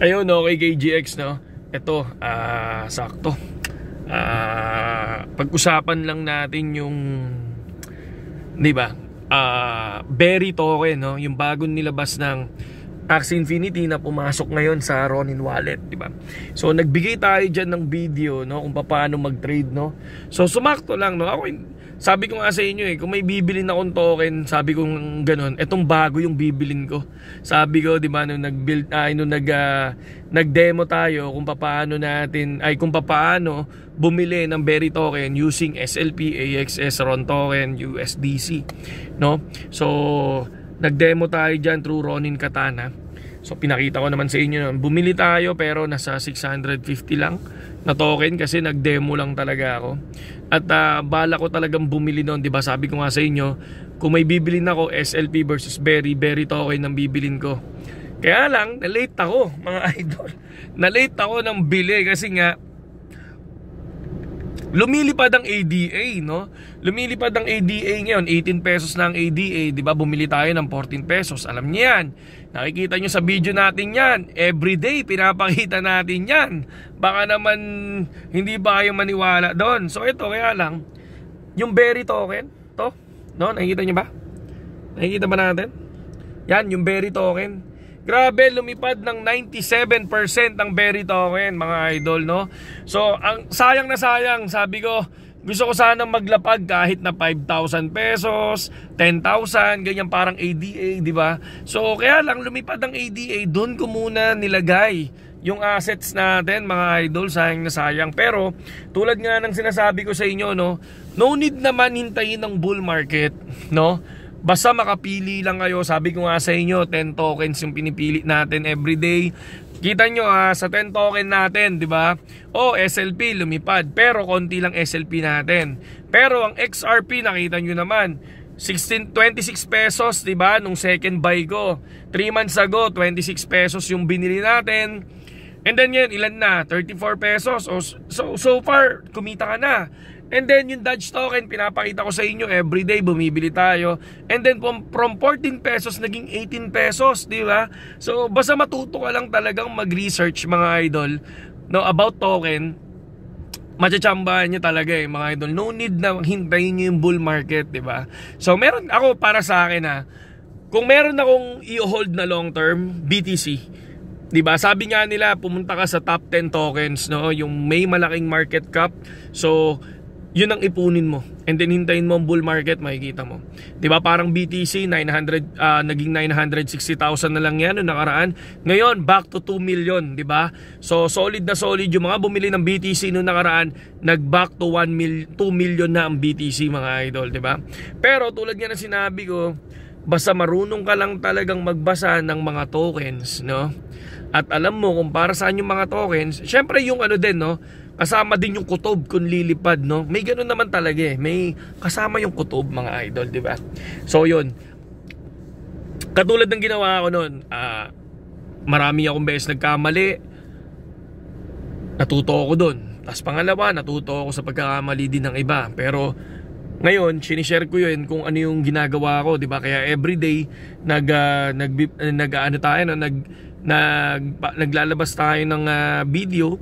Ayun, okay kay GX, no? Ito, uh, sakto. Uh, pag-usapan lang natin yung, di ba, uh, Berry Token, no? Yung bagong nilabas ng Axie Infinity na pumasok ngayon sa Ronin Wallet, di ba? So nagbigay tayo diyan ng video no kung paano mag-trade no. So sumakto lang no. Ako sabi ko nga sa inyo eh, kung may bibili na akong token, sabi ko ganun, etong bago yung bibilin ko. Sabi ko, di ba, nung nag-build, ay, nung nag, uh, nag-demo tayo kung paano natin, ay kung paano bumili ng Berry token using SLP, AXS, RON token, USDC. No? So, nag-demo tayo dyan through Ronin Katana. So pinakita ko naman sa inyo Bumili tayo pero nasa 650 lang na token kasi nagdemo lang talaga ako. At uh, bala ko talagang bumili noon, 'di ba? Sabi ko nga sa inyo, kung may bibilin ako SLP versus Berry, Berry token ang bibilin ko. Kaya lang, na-late ako, mga idol. Na-late ako ng bili kasi nga lumilipad ang ADA, no? Lumilipad ang ADA ngayon, 18 pesos na ang ADA, 'di ba? Bumili tayo ng 14 pesos. Alam niyo 'yan. Nakikita nyo sa video natin yan. Everyday, pinapakita natin yan. Baka naman, hindi ba kayo maniwala doon? So, ito, kaya lang, yung berry token, to, no, nakikita nyo ba? Nakikita ba natin? Yan, yung berry token. Grabe, lumipad ng 97% ang berry token, mga idol, no? So, ang sayang na sayang, sabi ko, gusto ko sana maglapag kahit na 5,000 pesos, 10,000, ganyan parang ADA, di ba? So, kaya lang lumipad ang ADA, doon ko muna nilagay yung assets natin mga idol sayang na sayang pero tulad nga ng sinasabi ko sa inyo no no need naman hintayin ng bull market no Basta makapili lang kayo, sabi ko nga sa inyo, 10 tokens yung pinipili natin every day. Kita nyo ah, sa 10 token natin, di ba? O oh, SLP lumipad, pero konti lang SLP natin. Pero ang XRP nakita nyo naman, 16, 26 pesos, di ba? Nung second buy ko. 3 months ago, 26 pesos yung binili natin. And then ngayon, ilan na? 34 pesos. so, so far, kumita ka na. And then yung Dodge token, pinapakita ko sa inyo everyday bumibili tayo. And then from, from 14 pesos naging 18 pesos, di ba? So basta matuto ka lang talagang mag-research mga idol no about token machachambahan niya talaga eh mga idol. No need na hintayin niyo yung bull market, 'di ba? So meron ako para sa akin ha. Ah, kung meron akong i-hold na long term BTC, 'di ba? Sabi nga nila pumunta ka sa top 10 tokens, no? Yung may malaking market cap. So yun ang ipunin mo. And then hintayin mo ang bull market, makikita mo. 'Di ba? Parang BTC 900 uh, naging 960,000 na lang 'yan noong nakaraan. Ngayon, back to 2 million, 'di ba? So solid na solid yung mga bumili ng BTC noong nakaraan, nag-back to 1 million, 2 million na ang BTC mga idol, 'di ba? Pero tulad nga ng sinabi ko, basta marunong ka lang talagang magbasa ng mga tokens, no? At alam mo kung para saan yung mga tokens, syempre yung ano din, no? Kasama din yung kutob kung lilipad, no? May ganun naman talaga eh. May kasama yung kutob, mga idol, di ba? So, yun. Katulad ng ginawa ko noon, uh, marami akong beses nagkamali. Natuto ako doon. Tapos pangalawa, natuto ako sa pagkakamali din ng iba. Pero ngayon, sinishare ko yun kung ano yung ginagawa ko, di ba? Kaya everyday, nag, uh, nag, uh, nag, ano tayo, no? nag, nag, naglalabas tayo ng uh, video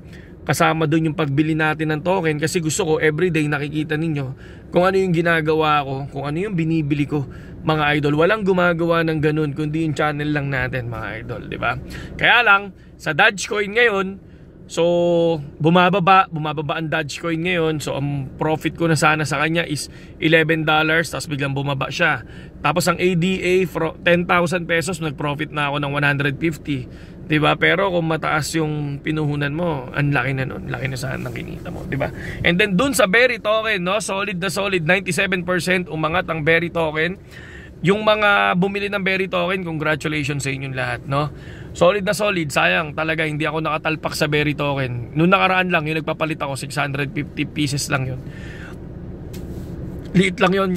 kasama doon yung pagbili natin ng token kasi gusto ko everyday nakikita ninyo kung ano yung ginagawa ko, kung ano yung binibili ko mga idol. Walang gumagawa ng ganun kundi yung channel lang natin mga idol, di ba? Kaya lang sa Dogecoin ngayon, So, bumababa, bumababa ang Dogecoin ngayon. So, ang profit ko na sana sa kanya is $11, tapos biglang bumaba siya. Tapos ang ADA, 10,000 pesos, nag-profit na ako ng 150. 'di ba? Pero kung mataas yung pinuhunan mo, ang laki na noon, laki na sana ng kinita mo, 'di ba? And then dun sa Berry token, no, solid na solid 97% umangat ang Berry token. Yung mga bumili ng Berry Token, congratulations sa inyong lahat, no? Solid na solid, sayang talaga hindi ako nakatalpak sa Berry Token. Noong nakaraan lang, yung nagpapalit ako, 650 pieces lang yun. Liit lang yun.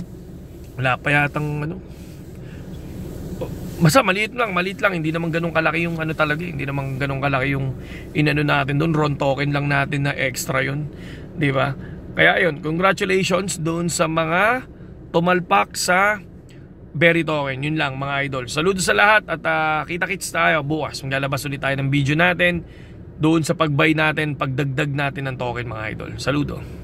Wala pa yatang ano. Basta maliit lang, maliit lang. Hindi naman ganun kalaki yung ano talaga. Eh. Hindi naman ganun kalaki yung inano natin doon. Ron token lang natin na extra yun. ba diba? Kaya yun, congratulations doon sa mga tumalpak sa Berry Token. Yun lang mga idol. Saludo sa lahat at uh, kita-kits tayo bukas. Maglalabas ulit tayo ng video natin doon sa pag-buy natin, pagdagdag natin ng token mga idol. Saludo.